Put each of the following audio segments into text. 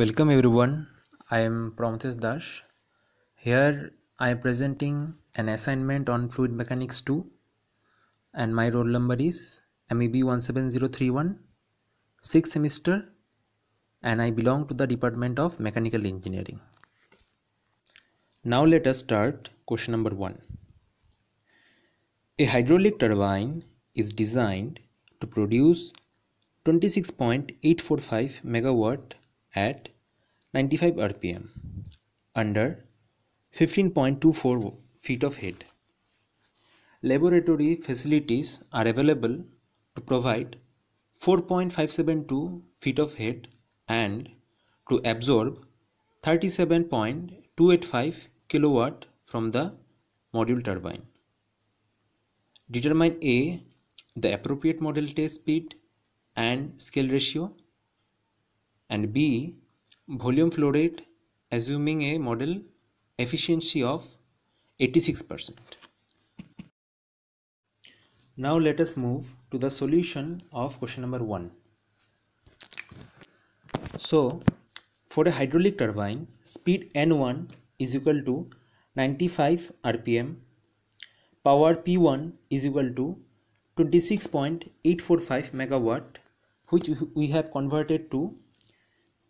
Welcome everyone. I am Pramathesh Dash. Here I am presenting an assignment on fluid mechanics 2 and my roll number is MEB 17031 6th semester and I belong to the department of mechanical engineering. Now let us start question number 1. A hydraulic turbine is designed to produce 26.845 megawatt at 95 rpm under 15.24 feet of head. Laboratory facilities are available to provide 4.572 feet of head and to absorb 37.285 kilowatt from the module turbine. Determine A, the appropriate model test speed and scale ratio and B volume flow rate assuming a model efficiency of 86%. Now let us move to the solution of question number 1. So for a hydraulic turbine speed N1 is equal to 95 rpm power P1 is equal to 26.845 megawatt which we have converted to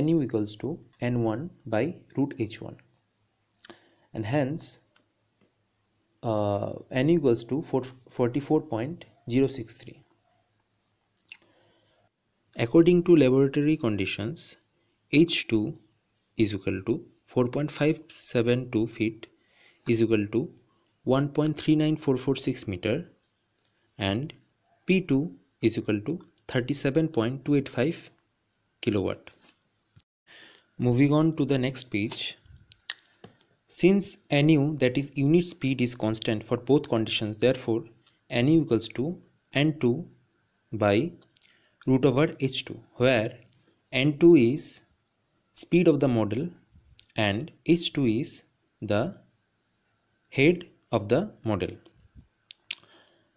nu equals to n1 by root h1 and hence uh, n equals to 44.063 according to laboratory conditions h2 is equal to 4.572 feet is equal to 1.39446 meter and p2 is equal to 37.285 kilowatt Moving on to the next page. Since nu that is unit speed is constant for both conditions therefore nu equals to n2 by root over h2 where n2 is speed of the model and h2 is the head of the model.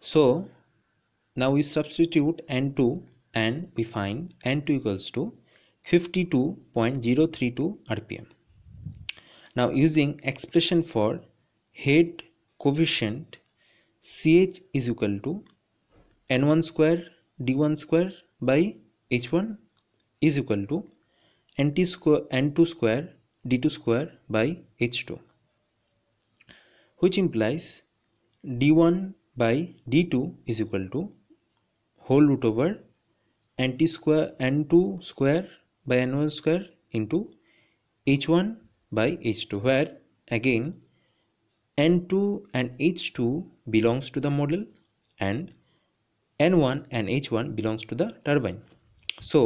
So now we substitute n2 and we find n2 equals to 52.032 rpm. Now using expression for head coefficient CH is equal to N1 square D1 square by H1 is equal to NT square N2 square D2 square by H2 which implies D1 by D2 is equal to whole root over NT square N2 square by n1 square into h1 by h2 where again n2 and h2 belongs to the model and n1 and h1 belongs to the turbine so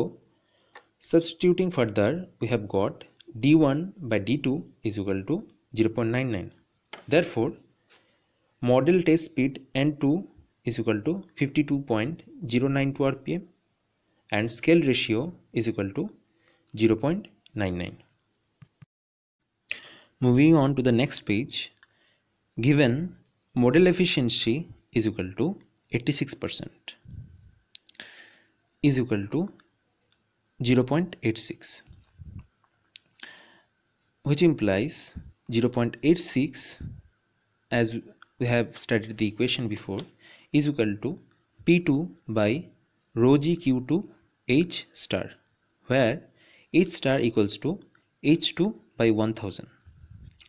substituting further we have got d1 by d2 is equal to 0.99 therefore model test speed n2 is equal to 52.092 rpm and scale ratio is equal to 0.99. Moving on to the next page, given model efficiency is equal to 86% is equal to 0.86 which implies 0.86 as we have studied the equation before is equal to P2 by rho g Q2 H star where h star equals to h2 by 1000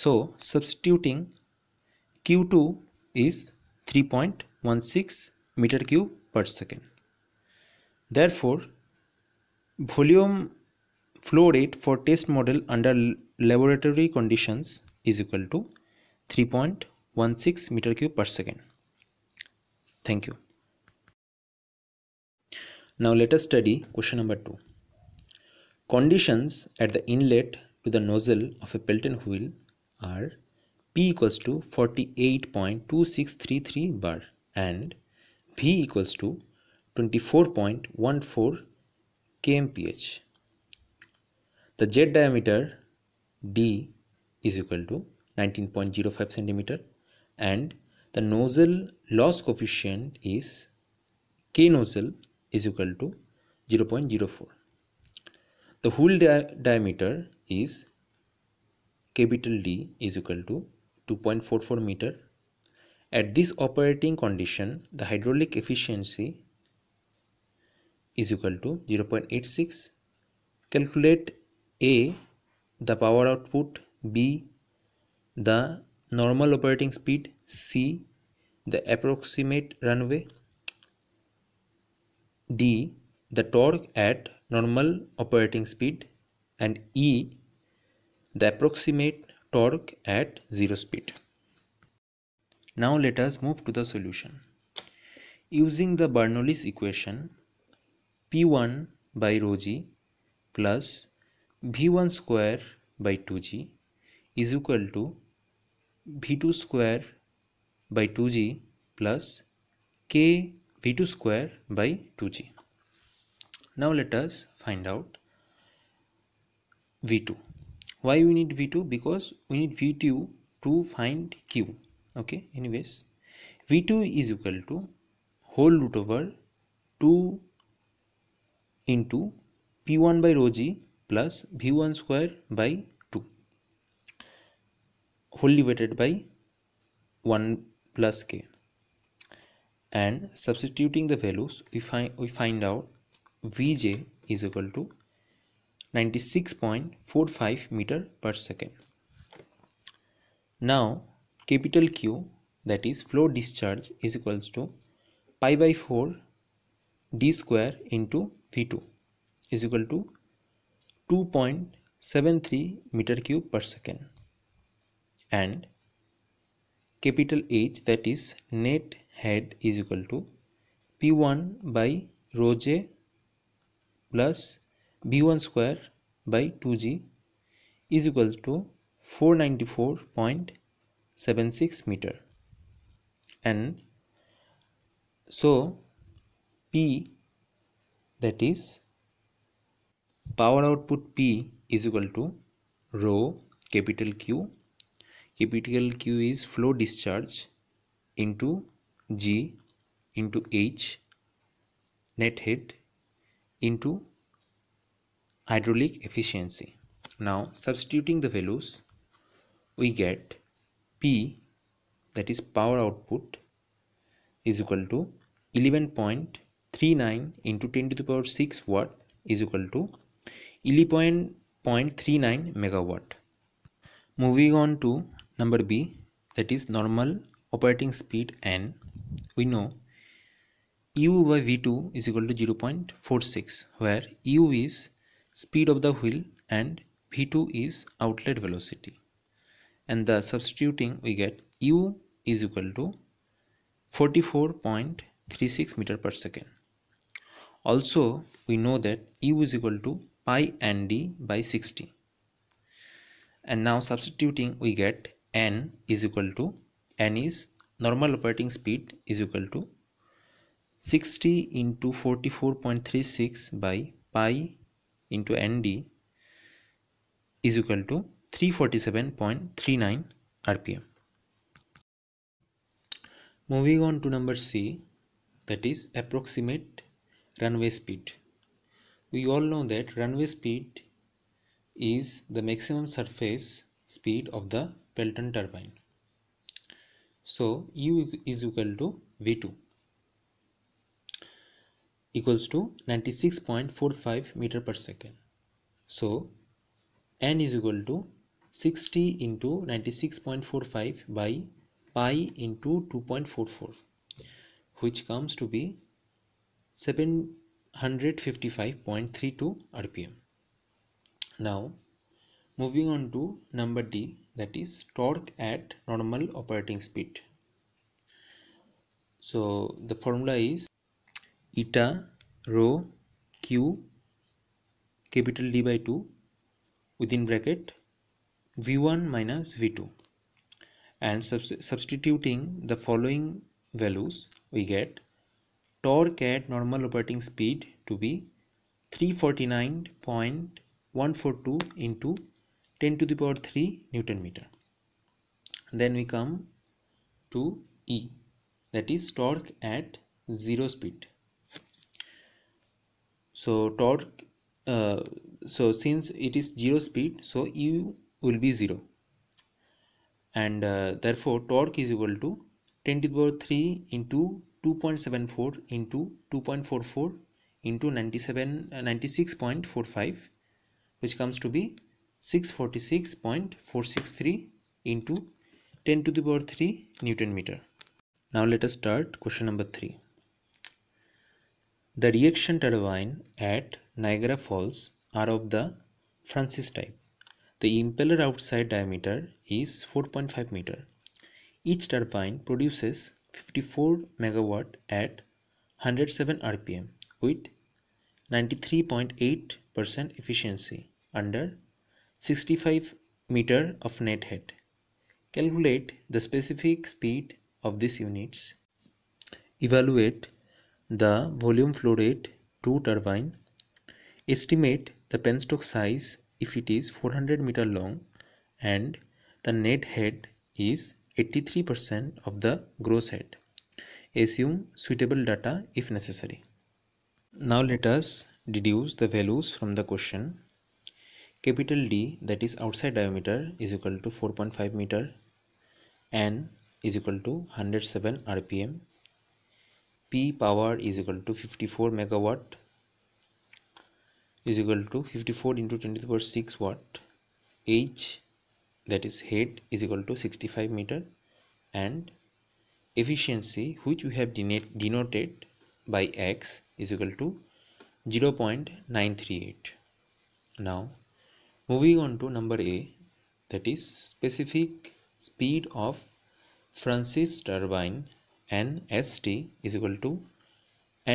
so substituting q2 is 3.16 meter cube per second therefore volume flow rate for test model under laboratory conditions is equal to 3.16 meter cube per second thank you now let us study question number 2 Conditions at the inlet to the nozzle of a Pelton wheel are P equals to 48.2633 bar and V equals to 24.14 kmph. The jet diameter D is equal to 19.05 centimeter and the nozzle loss coefficient is K nozzle is equal to 0.04 the whole di diameter is capital D is equal to 2.44 meter at this operating condition the hydraulic efficiency is equal to 0.86 calculate a the power output b the normal operating speed c the approximate runway d the torque at normal operating speed and E the approximate torque at zero speed. Now let us move to the solution. Using the Bernoulli's equation P1 by rho g plus V1 square by 2g is equal to V2 square by 2g plus k V2 square by 2g now let us find out v2 why we need v2 because we need v2 to find q okay anyways v2 is equal to whole root over 2 into p1 by rho g plus v1 square by 2 wholly divided by 1 plus k and substituting the values we find we find out Vj is equal to 96.45 meter per second. Now capital Q that is flow discharge is equals to pi by 4 d square into V2 is equal to 2.73 meter cube per second and capital H that is net head is equal to P1 by rho j plus b1 square by 2g is equal to 494.76 meter and so p that is power output p is equal to rho capital q capital q is flow discharge into g into h net head into hydraulic efficiency. Now substituting the values we get P that is power output is equal to 11.39 into 10 to the power 6 watt is equal to 11.39 megawatt. Moving on to number B that is normal operating speed and we know u by v2 is equal to 0.46 where u is speed of the wheel and v2 is outlet velocity and the substituting we get u is equal to 44.36 meter per second also we know that u is equal to pi and d by 60 and now substituting we get n is equal to n is normal operating speed is equal to 60 into 44.36 by pi into nd is equal to 347.39 rpm. Moving on to number C that is approximate runway speed. We all know that runway speed is the maximum surface speed of the Pelton turbine. So U is equal to V2 equals to 96.45 meter per second. So n is equal to 60 into 96.45 by pi into 2.44 which comes to be 755.32 rpm. Now moving on to number D that is torque at normal operating speed. So the formula is eta rho q capital D by 2 within bracket v1 minus v2 and substituting the following values we get torque at normal operating speed to be 349.142 into 10 to the power 3 newton meter then we come to E that is torque at zero speed so torque uh, so since it is zero speed so u will be zero and uh, therefore torque is equal to 10 to the power 3 into 2.74 into 2.44 into 97 uh, 96.45 which comes to be 646.463 into 10 to the power 3 newton meter now let us start question number 3 the reaction turbine at Niagara Falls are of the Francis type. The impeller outside diameter is 4.5 meter. Each turbine produces 54 megawatt at 107 rpm with 93.8% efficiency under 65 meter of net head. Calculate the specific speed of these units. Evaluate the volume flow rate to turbine. Estimate the penstock size if it is 400 meter long and the net head is 83% of the gross head. Assume suitable data if necessary. Now let us deduce the values from the question. Capital D that is outside diameter is equal to 4.5 meter and is equal to 107 rpm P power is equal to 54 megawatt is equal to 54 into 10 to the power 6 watt h that is head is equal to 65 meter and efficiency which we have denoted by x is equal to 0 0.938 now moving on to number a that is specific speed of francis turbine nst is equal to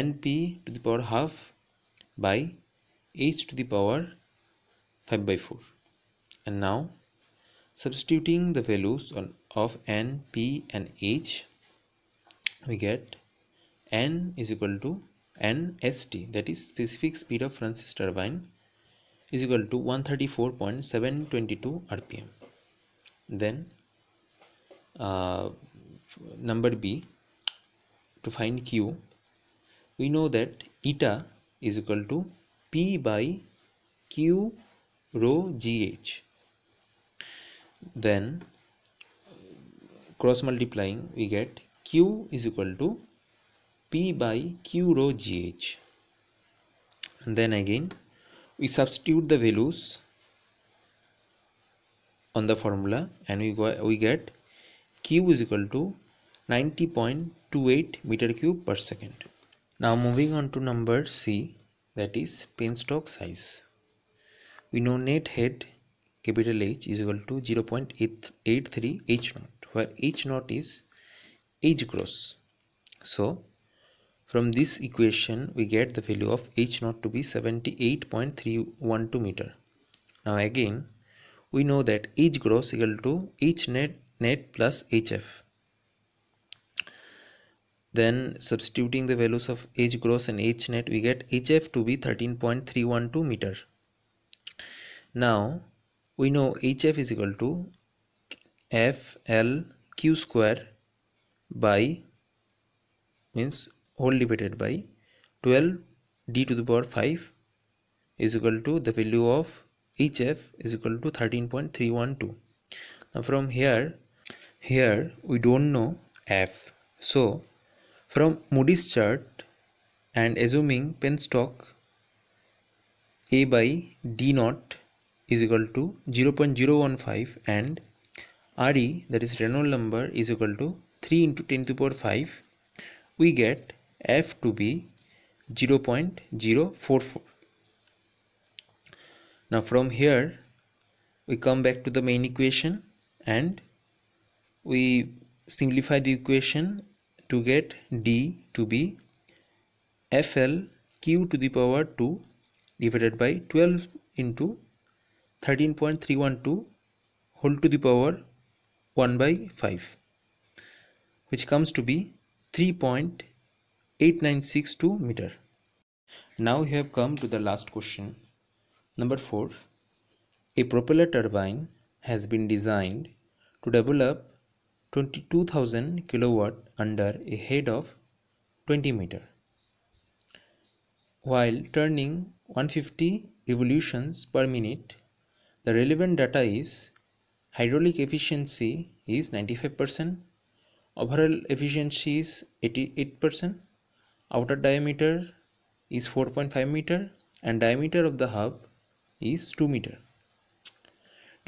np to the power half by h to the power 5 by 4 and now substituting the values on, of n p and h we get n is equal to nst that is specific speed of francis turbine is equal to 134.722 rpm then uh, number b to find q we know that eta is equal to p by q rho gh then cross multiplying we get q is equal to p by q rho gh and then again we substitute the values on the formula and we, go, we get q is equal to point 28 meter cube per second. Now moving on to number C that is penstock size. We know net head capital H is equal to 0.883 H naught where H naught is H gross. So from this equation we get the value of H naught to be 78.312 meter. Now again we know that H gross equal to H net net plus HF then substituting the values of H gross and H net, we get HF to be 13.312 meter. Now we know HF is equal to f l q square by means whole divided by 12 d to the power 5 is equal to the value of HF is equal to 13.312. Now from here, here we don't know F. So from Moody's chart and assuming penstock A by D naught is equal to 0.015 and RE that is Reynolds number is equal to 3 into 10 to the power 5 we get F to be 0.044 now from here we come back to the main equation and we simplify the equation to get D to be FL Q to the power 2 divided by 12 into 13.312 whole to the power 1 by 5 which comes to be 3.8962 meter. Now we have come to the last question. Number 4. A propeller turbine has been designed to develop 22,000 kilowatt under a head of 20 meter while turning 150 revolutions per minute the relevant data is hydraulic efficiency is 95% overall efficiency is 88% outer diameter is 4.5 meter and diameter of the hub is 2 meter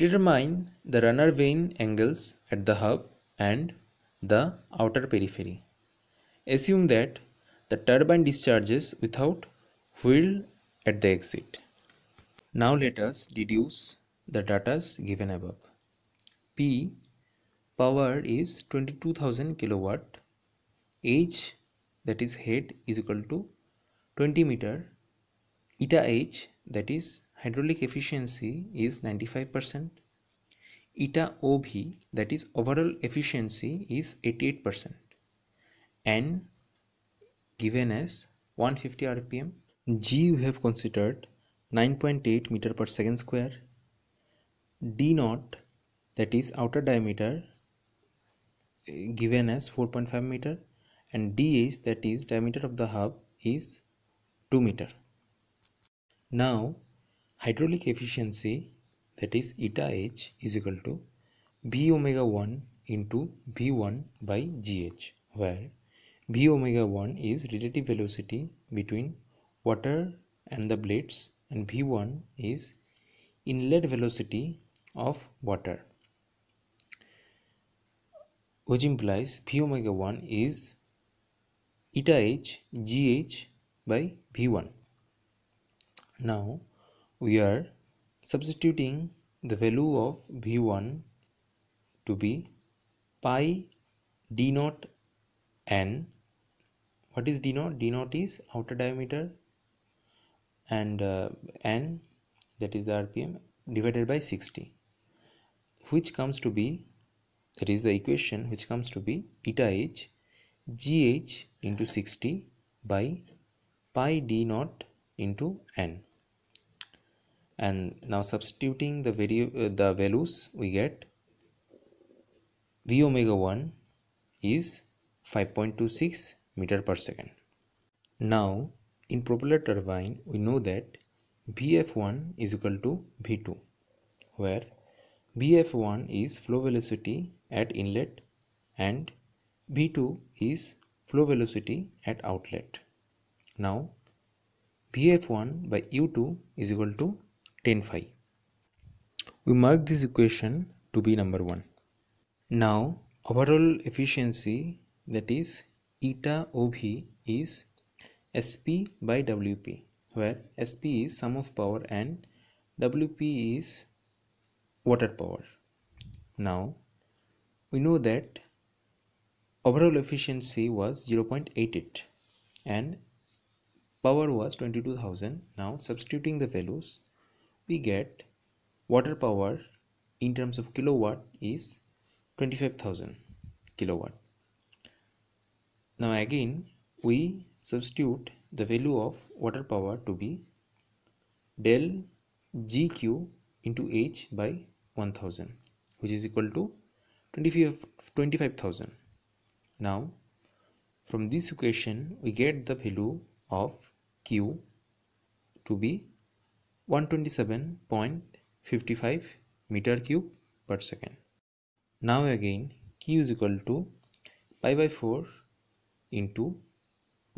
determine the runner vane angles at the hub and the outer periphery. Assume that the turbine discharges without wheel at the exit. Now let us deduce the datas given above. P power is 22,000 kilowatt. H that is head is equal to 20 meter. Eta H that is hydraulic efficiency is 95 percent eta OB that is overall efficiency is 88% and given as 150 rpm G you have considered 9.8 meter per second square D naught that is outer diameter given as 4.5 meter and DH that is diameter of the hub is 2 meter now hydraulic efficiency that is eta h is equal to b omega 1 into b1 by gh where b omega 1 is relative velocity between water and the blades and b one is inlet velocity of water which implies b omega 1 is eta h gh by v1 now we are substituting the value of v1 to be pi d naught n what is d naught d naught is outer diameter and uh, n that is the rpm divided by 60 which comes to be that is the equation which comes to be eta h gh into 60 by pi d naught into n and now substituting the value uh, the values we get v omega 1 is 5.26 meter per second now in propeller turbine we know that vf1 is equal to v2 where vf1 is flow velocity at inlet and v2 is flow velocity at outlet now vf1 by u2 is equal to 10 phi. we mark this equation to be number 1 now overall efficiency that is eta ob is sp by wp where sp is sum of power and wp is water power now we know that overall efficiency was 0.88 and power was 22000 now substituting the values we get water power in terms of kilowatt is 25,000 kilowatt. Now again we substitute the value of water power to be del GQ into H by 1000 which is equal to 25,000. Now from this equation we get the value of Q to be 127.55 meter cube per second. Now again Q is equal to pi by 4 into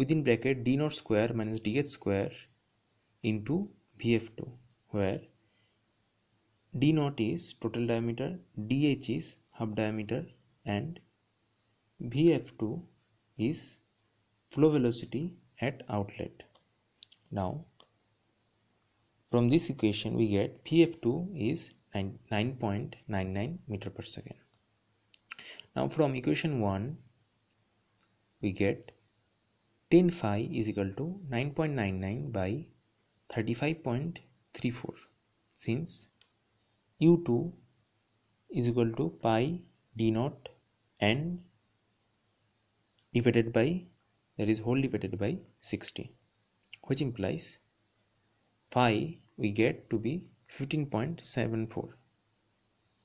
within bracket d naught square minus dh square into Vf2 where d naught is total diameter, dh is hub diameter and Vf2 is flow velocity at outlet. Now from this equation we get PF2 is 9.99 meter per second. Now from equation 1 we get 10 phi is equal to 9.99 by 35.34 since u2 is equal to pi d naught n divided by that is whole divided by 60 which implies phi we get to be 15.74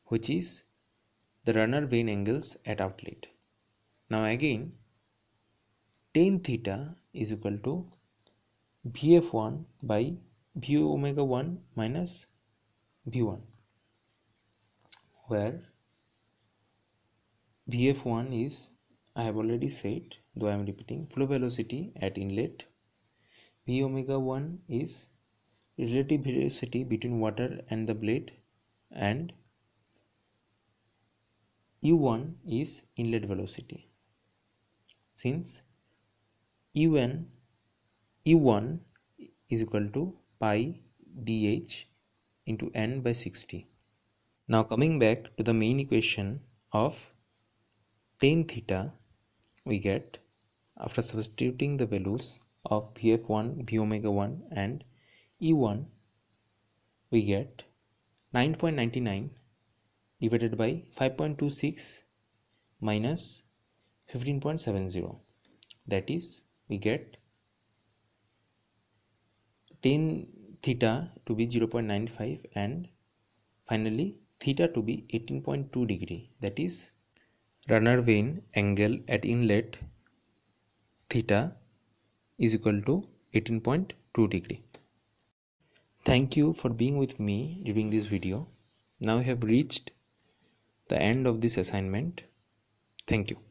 which is the runner vane angles at outlet. Now again tan theta is equal to bf one by V omega 1 minus V1 where bf one is I have already said though I am repeating flow velocity at inlet V omega 1 is relative velocity between water and the blade and u1 is inlet velocity since un u1 is equal to pi dh into n by 60 now coming back to the main equation of tan theta we get after substituting the values of vf1 v omega 1 and E1 we get 9.99 divided by 5.26 minus 15.70 that is we get 10 theta to be 0.95 and finally theta to be 18.2 degree that is runner vane angle at inlet theta is equal to 18.2 degree Thank you for being with me during this video. Now we have reached the end of this assignment. Thank you.